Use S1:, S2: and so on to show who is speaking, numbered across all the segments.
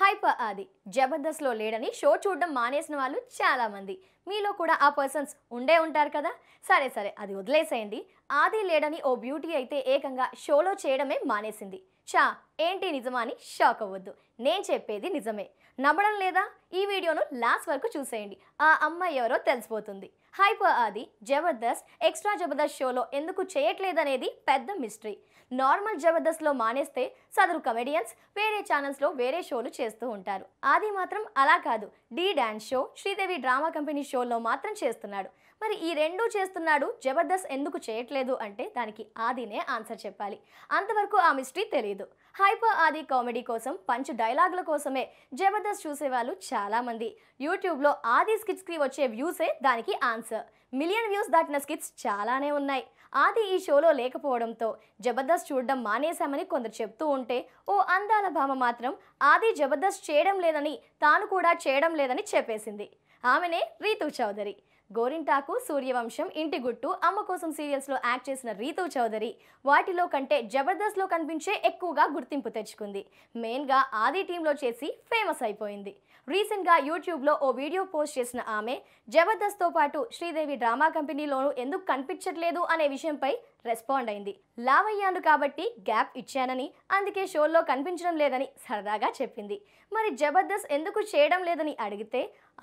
S1: hyper ఆది జబర్దస్త్లో లేడని షో చూడడం మానేసిన వాళ్ళు చాలామంది మీలో కూడా ఆ పర్సన్స్ ఉండే ఉంటారు కదా సరే సరే అది వదిలేసేయండి ఆది లేడని ఓ బ్యూటీ అయితే ఏకంగా షోలో చేయడమే మానేసింది చా ఏంటి నిజమా అని షాక్ అవ్వద్దు నేను చెప్పేది నిజమే నమ్మడం లేదా ఈ వీడియోను లాస్ట్ వరకు చూసేయండి ఆ అమ్మాయి ఎవరో తెలిసిపోతుంది హైపర్ ఆది జబర్దస్త్ ఎక్స్ట్రా జబర్దస్త్ షోలో ఎందుకు చేయట్లేదనేది పెద్ద మిస్టరీ నార్మల్ జబర్దస్త్లో మానేస్తే సదరు కమెడియన్స్ వేరే ఛానల్స్లో వేరే షోలు చేస్తూ ఉంటారు ఆది మాత్రం అలా కాదు D dance show Sridevi drama company షోలో మాత్రం చేస్తున్నాడు మరి ఈ రెండూ చేస్తున్నాడు జబర్దస్త్ ఎందుకు చేయట్లేదు అంటే దానికి ఆదినే ఆన్సర్ చెప్పాలి అంతవరకు ఆ మిస్టరీ తెలియదు హైపర్ ఆది కామెడీ కోసం పంచు డైలాగుల కోసమే జబర్దస్త్ చూసేవాళ్ళు చాలా చాలామంది యూట్యూబ్లో ఆది స్కిట్స్కి వచ్చే వ్యూసే దానికి ఆన్సర్ మిలియన్ వ్యూస్ దాటిన స్కిట్స్ చాలానే ఉన్నాయి ఆది ఈ షోలో లేకపోవడంతో జబర్దస్త్ చూడడం మానేశామని కొందరు చెప్తూ ఉంటే ఓ అందాల భామ మాత్రం ఆది జబర్దస్త్ చేయడం లేదని తాను కూడా చేయడం లేదని చెప్పేసింది ఆమెనే రీతు చౌదరి గోరింటాకు సూర్యవంశం ఇంటి గుట్టు అమ్మ కోసం సీరియల్స్లో యాక్ట్ చేసిన రీతు చౌదరి వాటిలో కంటే జబర్దస్త్లో కనిపించే ఎక్కువగా గుర్తింపు తెచ్చుకుంది మెయిన్గా ఆది టీంలో చేసి ఫేమస్ అయిపోయింది రీసెంట్గా యూట్యూబ్లో ఓ వీడియో పోస్ట్ చేసిన ఆమె జబర్దస్త్తో పాటు శ్రీదేవి డ్రామా కంపెనీలోనూ ఎందుకు కనిపించట్లేదు అనే విషయంపై రెస్పాండ్ అయింది లావ్ అయ్యాను కాబట్టి గ్యాప్ ఇచ్చానని అందుకే షోలో కనిపించడం లేదని సరదాగా చెప్పింది మరి జబర్దస్త్ ఎందుకు చేయడం లేదని అడిగితే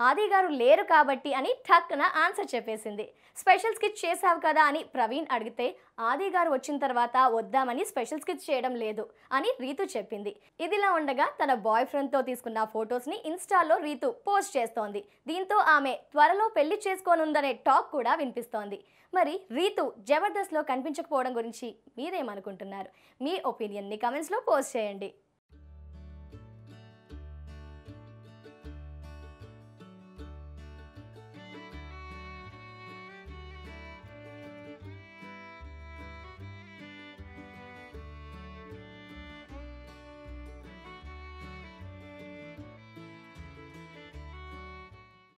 S1: ఆది గారు లేరు కాబట్టి అని ఠక్కున ఆన్సర్ చెప్పేసింది స్పెషల్ స్కిచ్ చేశావు కదా అని ప్రవీణ్ అడిగితే ఆది గారు వచ్చిన తర్వాత వద్దామని స్పెషల్ స్కిచ్ చేయడం లేదు అని రీతు చెప్పింది ఇదిలా ఉండగా తన బాయ్ ఫ్రెండ్తో తీసుకున్న ఫొటోస్ని ఇన్స్టాలో రీతు పోస్ట్ చేస్తోంది దీంతో ఆమె త్వరలో పెళ్లి చేసుకోనుందనే టాక్ కూడా వినిపిస్తోంది మరి రీతు జబర్దస్త్లో కనిపించ నిర్మించకపోవడం గురించి మీరేమనుకుంటున్నారు మీ ఒపీనియన్ని కమెంట్స్లో పోస్ట్ చేయండి